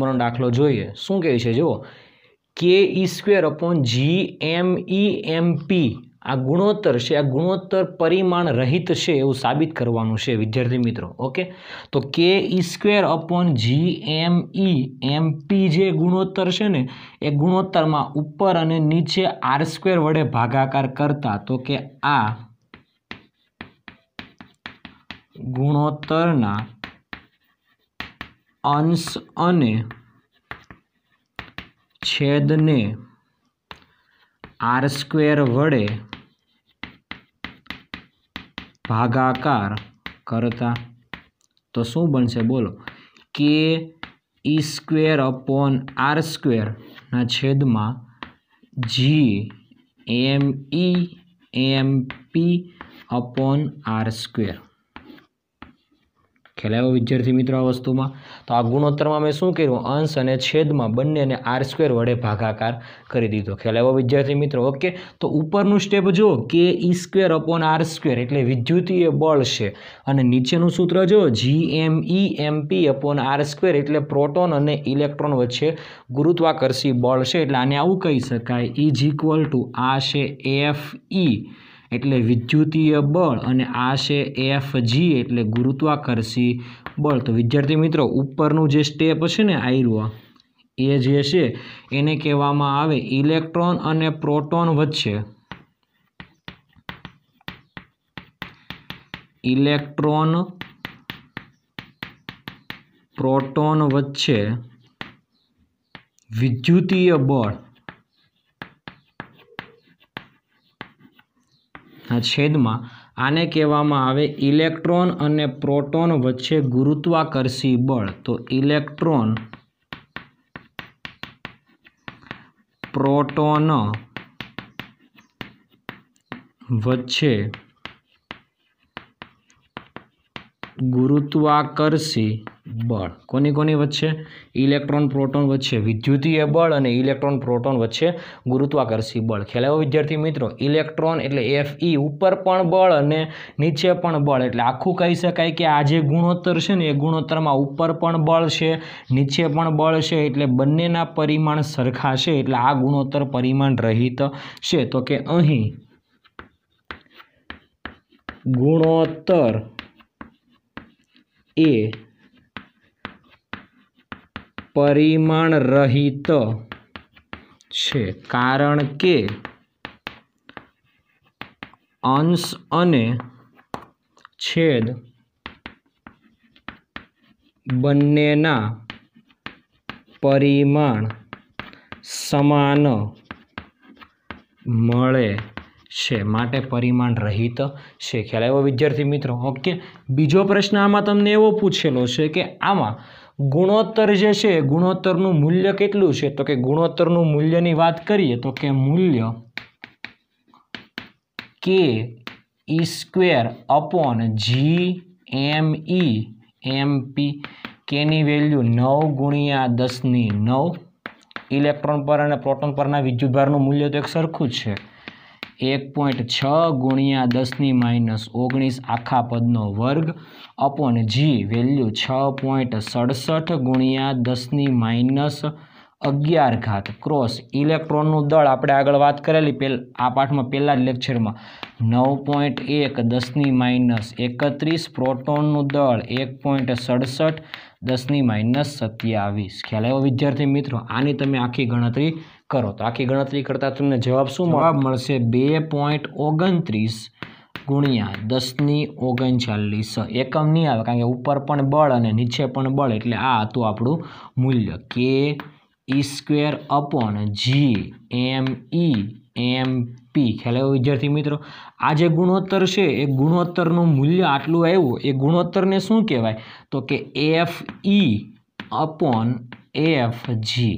નંબરનો દાખલો જોઈએ શું કહે છે જુઓ કે ઈ સ્ક્વેર અપોન જી એમ ઈ એમ પી આ ગુણોત્તર છે આ ગુણોત્તર પરિમાણ રહિત છે એવું સાબિત કરવાનું છે વિદ્યાર્થી મિત્રો ઓકે તો કે ઈ સ્ક્વેર અપોન જી એમ ઈ એમ પી જે ગુણોત્તર છે ને એ ગુણોત્તરમાં ઉપર અને નીચે આર સ્ક્વેર વડે ભાગાકાર કરતા તો કે આ ગુણોત્તરના અંશ અને છેદને આર સ્ક્વેર વડે ભાગાકાર કરતા તો શું બનશે બોલો કે ઈ સ્ક્વેર અપોન આર સ્ક્વેરના છેદમાં G M E M P upon R square ખ્યાલ વિદ્યાર્થી મિત્રો આ વસ્તુમાં તો આ ગુણોત્તરમાં મેં શું કર્યું અંશ અને છેદમાં બંનેને આર સ્ક્વેર વડે ભાગાકાર કરી દીધો ખ્યાલ વિદ્યાર્થી મિત્રો ઓકે તો ઉપરનું સ્ટેપ જુઓ કે E square upon R square એટલે વિદ્યુતીય બળ છે અને નીચેનું સૂત્ર જુઓ G M E M P upon R square એટલે પ્રોટોન અને ઇલેક્ટ્રોન વચ્ચે ગુરુત્વાકર્ષી બળ છે એટલે આને આવું કહી શકાય ઇઝ ઇક્વલ ટુ આ છે એફ ઈ e. એટલે વિદ્યુતીય બળ અને આ છે એફ જી એટલે ગુરુત્વાકર્ષી બળ તો વિદ્યાર્થી મિત્રો ઉપરનું જે સ્ટેપ છે ને આયરવા એ જે છે એને કહેવામાં આવે ઇલેક્ટ્રોન અને પ્રોટોન વચ્ચે ઇલેક્ટ્રોન પ્રોટોન વચ્ચે વિદ્યુતીય બળ છેદમાં આને કહેવામાં આવે ઇલેક્ટ્રોન અને પ્રોટોન વચ્ચે ગુરુત્વાકર્ષી બળ તો ઇલેક્ટ્રોન પ્રોટોન વચ્ચે ગુરુત્વાકર્ષી બળ કોની કોની વચ્ચે ઇલેક્ટ્રોન પ્રોટોન વચ્ચે વિદ્યુતીય બળ અને ઇલેક્ટ્રોન પ્રોટોન વચ્ચે ગુરુત્વાકર્ષી બળ ખેલાવો વિદ્યાર્થી મિત્રો ઇલેક્ટ્રોન એટલે એફ ઈ ઉપર પણ બળ અને નીચે પણ બળ એટલે આખું કહી શકાય કે આ જે ગુણોત્તર છે ને એ ગુણોત્તરમાં ઉપર પણ બળ છે નીચે પણ બળ છે એટલે બંનેના પરિમાણ સરખા છે એટલે આ ગુણોત્તર પરિમાણ રહિત છે તો કે અહીં ગુણોત્તર એ પરિમાણ રહિત છે કારણ કે અંશ અને છેદ બંનેના પરિમાણ સમાન મળે છે માટે પરિમાણ રહિત છે ખ્યાલ આવ્યો વિદ્યાર્થી મિત્રો ઓકે બીજો પ્રશ્ન આમાં તમને એવો પૂછેલો છે કે આમાં ગુણોત્તર જે છે ગુણોત્તરનું મૂલ્ય કેટલું છે તો કે ગુણોત્તરનું મૂલ્યની વાત કરીએ તો કે મૂલ્ય કે ઈ સ્ક્વેર અપોન જી એમ ઈ એમ પી કેની વેલ્યુ નવ ગુણ્યા દસની નવ ઇલેક્ટ્રોન પર અને પ્રોટોન પરના વિદ્યુતભારનું મૂલ્ય તો એક સરખું જ છે એક પોઈન્ટ છ ગુણ્યા દસની માઇનસ ઓગણીસ આખા પદનો વર્ગ અપોન જી વેલ્યુ છ પોઈન્ટ સડસઠ ગુણ્યા દસની માઇનસ અગિયાર ઘાત ક્રોસ ઇલેક્ટ્રોનનું દળ આપણે આગળ વાત કરેલી પેલ આ પાઠમાં પહેલાં જ લેક્ચરમાં નવ પોઈન્ટ એક દસની માઇનસ એકત્રીસ પ્રોટોનનું દળ એક પોઈન્ટ સડસઠ દસની માઇનસ સત્યાવીસ ખ્યાલ આવ્યો વિદ્યાર્થી મિત્રો આની તમે આખી ગણતરી કરો તો આખી ગણતરી કરતાં તમને જવાબ શું જવાબ મળશે બે પોઈન્ટ ઓગણત્રીસ ગુણ્યા દસની ઓગણચાલીસ એકમ નહીં આવે કારણ કે ઉપર પણ બળ અને નીચે પણ બળ એટલે આ હતું આપણું મૂલ્ય કે ઈ સ્ક્વેર અપોન જી એમ ઈ એમ પી ખ્યાલ આવ્યો વિદ્યાર્થી મિત્રો આ જે ગુણોત્તર છે એ ગુણોત્તરનું મૂલ્ય આટલું આવ્યું એ ગુણોત્તરને શું કહેવાય તો કે F E upon F G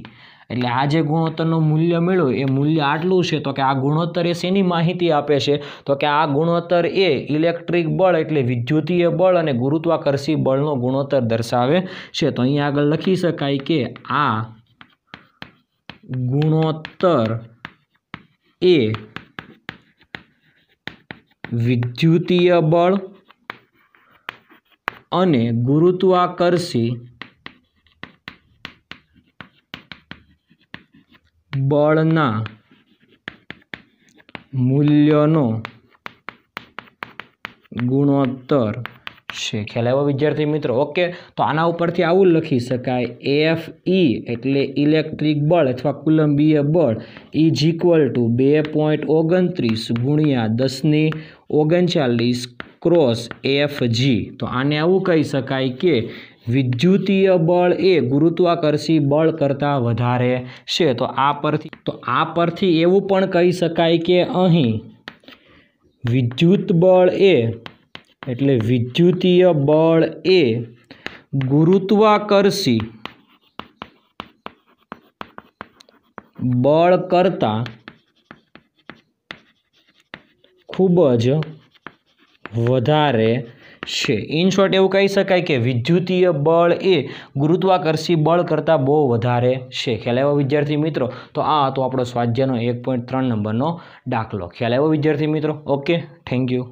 એટલે આ જે ગુણોત્તરનું મૂલ્ય મેળવ્યું એ મૂલ્ય આટલું છે તો કે આ ગુણોત્તર એ શેની માહિતી આપે છે તો કે આ ગુણોત્તર એ ઇલેક્ટ્રિક બળ એટલે વિદ્યુતીય બળ અને ગુરુત્વાકર્ષી બળનો ગુણોત્તર દર્શાવે છે તો અહીં આગળ લખી શકાય કે આ ગુણોત્તર એ વિદ્યુતીય બળ અને ગુરુત્વાકર્ષી બળના મૂલ્યનો ગુણોત્તર છે ખ્યાલ આવ્યો વિદ્યાર્થી મિત્રો ઓકે તો આના ઉપરથી આવું લખી શકાય એફ ઈ એટલે ઇલેક્ટ્રિક બળ અથવા કુલંબીય બળ ઇઝ ઇક્વલ ટુ બે પોઈન્ટ ઓગણત્રીસ ગુણ્યા દસની ઓગણચાલીસ ક્રોસ એફ જી તો આને એવું કહી શકાય કે વિદ્યુતીય બળ એ ગુરુત્વાકર્ષી બળ કરતાં વધારે છે તો આ પરથી તો આ પરથી એવું પણ કહી શકાય કે અહીં વિદ્યુત બળ એ એટલે વિદ્યુતીય બળ એ ગુરુત્વાકર્ષી બળ કરતાં ખૂબ જ વધારે છે ઇન શોર્ટ એવું કહી શકાય કે વિદ્યુતીય બળ એ ગુરુત્વાકર્ષી બળ કરતાં બહુ વધારે છે ખ્યાલ આવ્યો વિદ્યાર્થી મિત્રો તો આ હતો આપણો સ્વાધ્યાયનો એક પોઈન્ટ ત્રણ નંબરનો દાખલો ખ્યાલ આવ્યો વિદ્યાર્થી મિત્રો ઓકે થેન્ક યુ